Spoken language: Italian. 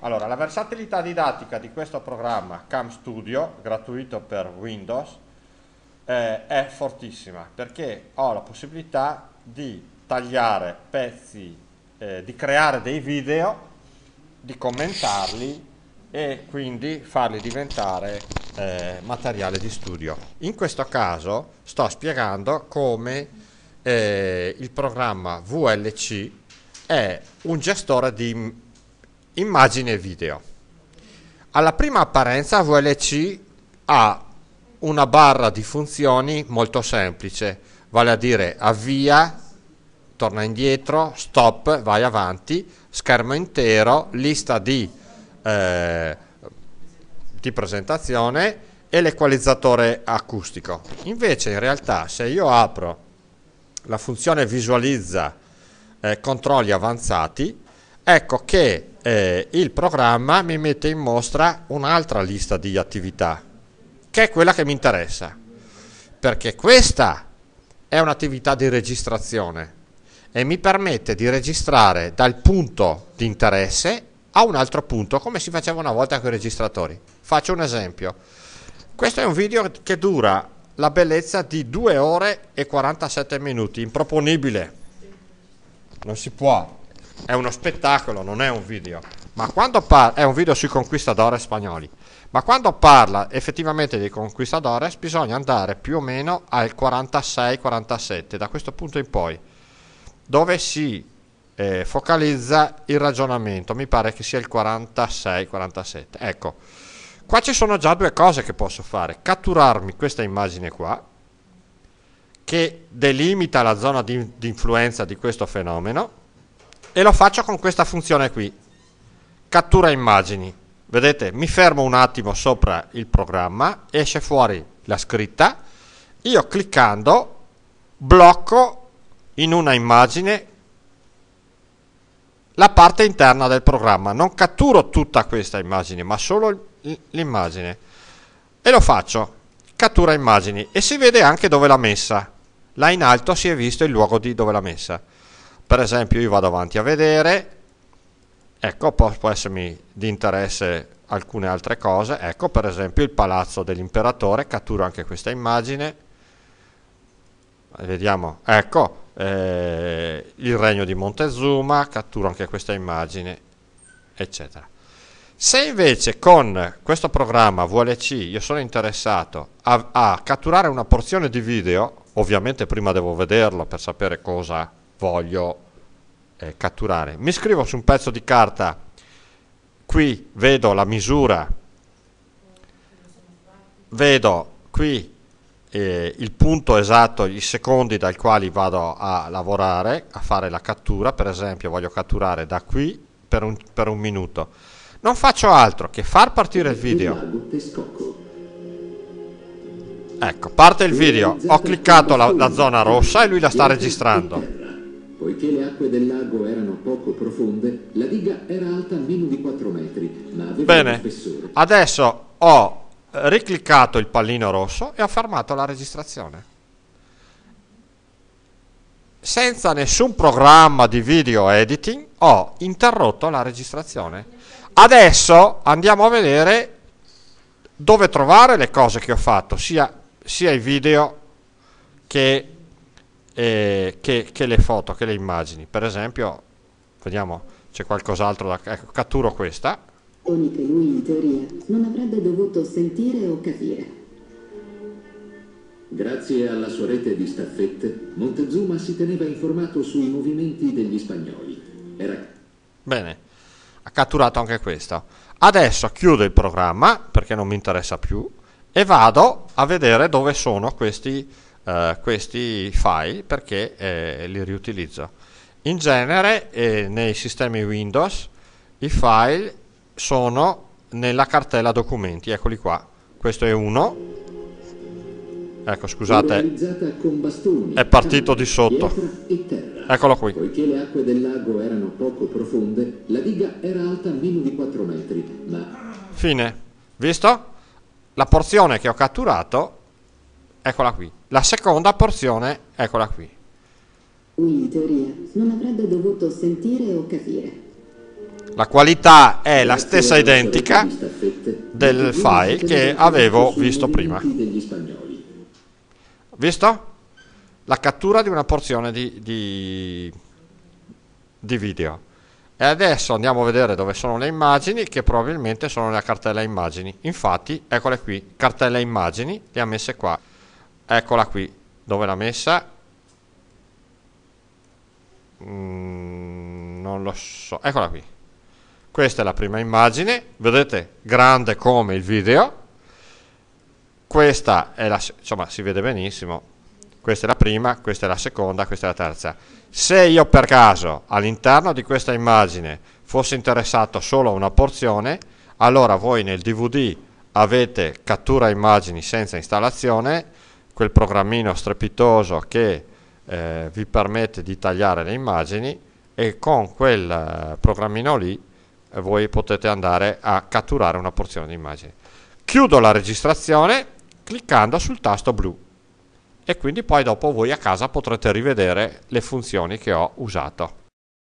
Allora, la versatilità didattica di questo programma Cam Studio, gratuito per Windows, eh, è fortissima perché ho la possibilità di tagliare pezzi, eh, di creare dei video, di commentarli e quindi farli diventare eh, materiale di studio. In questo caso sto spiegando come eh, il programma VLC è un gestore di immagine e video. Alla prima apparenza VLC ha una barra di funzioni molto semplice, vale a dire avvia, torna indietro, stop, vai avanti, schermo intero, lista di, eh, di presentazione e l'equalizzatore acustico. Invece in realtà se io apro la funzione visualizza eh, controlli avanzati, ecco che eh, il programma mi mette in mostra un'altra lista di attività, che è quella che mi interessa, perché questa è un'attività di registrazione e mi permette di registrare dal punto di interesse a un altro punto, come si faceva una volta con i registratori. Faccio un esempio. Questo è un video che dura la bellezza di 2 ore e 47 minuti, improponibile. Non si può è uno spettacolo, non è un video. Ma quando parla, è un video sui conquistadores spagnoli. Ma quando parla effettivamente dei conquistadores, bisogna andare più o meno al 46-47, da questo punto in poi, dove si eh, focalizza il ragionamento. Mi pare che sia il 46-47. Ecco, qua ci sono già due cose che posso fare: catturarmi questa immagine qua, che delimita la zona di, di influenza di questo fenomeno e lo faccio con questa funzione qui, cattura immagini. Vedete, mi fermo un attimo sopra il programma, esce fuori la scritta, io cliccando blocco in una immagine la parte interna del programma, non catturo tutta questa immagine, ma solo l'immagine. E lo faccio, cattura immagini, e si vede anche dove l'ha messa. Là in alto si è visto il luogo di dove l'ha messa per esempio io vado avanti a vedere ecco può essermi di interesse alcune altre cose ecco per esempio il palazzo dell'imperatore catturo anche questa immagine vediamo ecco eh, il regno di Montezuma catturo anche questa immagine eccetera se invece con questo programma VLC io sono interessato a, a catturare una porzione di video ovviamente prima devo vederlo per sapere cosa voglio eh, catturare. Mi scrivo su un pezzo di carta, qui vedo la misura, vedo qui eh, il punto esatto, i secondi dai quali vado a lavorare, a fare la cattura, per esempio voglio catturare da qui per un, per un minuto. Non faccio altro che far partire il video. Ecco, parte il video, ho cliccato la, la zona rossa e lui la sta registrando. Poiché le acque del lago erano poco profonde, la diga era alta meno di 4 metri, ma aveva Bene. spessore. Adesso ho ricliccato il pallino rosso e ho fermato la registrazione. Senza nessun programma di video editing ho interrotto la registrazione. Adesso andiamo a vedere dove trovare le cose che ho fatto, sia, sia i video che eh, che, che, le foto, che le immagini. Per esempio, vediamo, c'è qualcos'altro da... Ecco, catturo questa. Ogni che lui in teoria non avrebbe dovuto sentire o capire. Grazie alla sua rete di staffette, Montezuma si teneva informato sui movimenti degli spagnoli. Era... Bene, ha catturato anche questa. Adesso chiudo il programma perché non mi interessa più e vado a vedere dove sono questi eh, questi file perché eh, li riutilizzo. In genere eh, nei sistemi Windows i file sono nella cartella documenti, eccoli qua. Questo è uno. Ecco, scusate. È partito di sotto. Eccolo qui. Poiché le acque del lago erano poco profonde, la diga era alta meno di 4 metri, ma Fine. Visto? La porzione che ho catturato eccola qui. La seconda porzione, eccola qui. In teoria non avrebbe dovuto sentire o capire. La qualità è la stessa identica del file che avevo visto prima. Visto? La cattura di una porzione di, di, di video. E adesso andiamo a vedere dove sono le immagini, che probabilmente sono nella cartella immagini. Infatti, eccole qui, cartella immagini, le ha messe qua eccola qui dove l'ha messa mm, non lo so eccola qui questa è la prima immagine vedete grande come il video questa è la insomma si vede benissimo questa è la prima, questa è la seconda, questa è la terza. Se io per caso all'interno di questa immagine fosse interessato solo a una porzione, allora voi nel DVD avete cattura immagini senza installazione, quel programmino strepitoso che eh, vi permette di tagliare le immagini e con quel eh, programmino lì eh, voi potete andare a catturare una porzione di immagini. Chiudo la registrazione cliccando sul tasto blu e quindi poi dopo voi a casa potrete rivedere le funzioni che ho usato.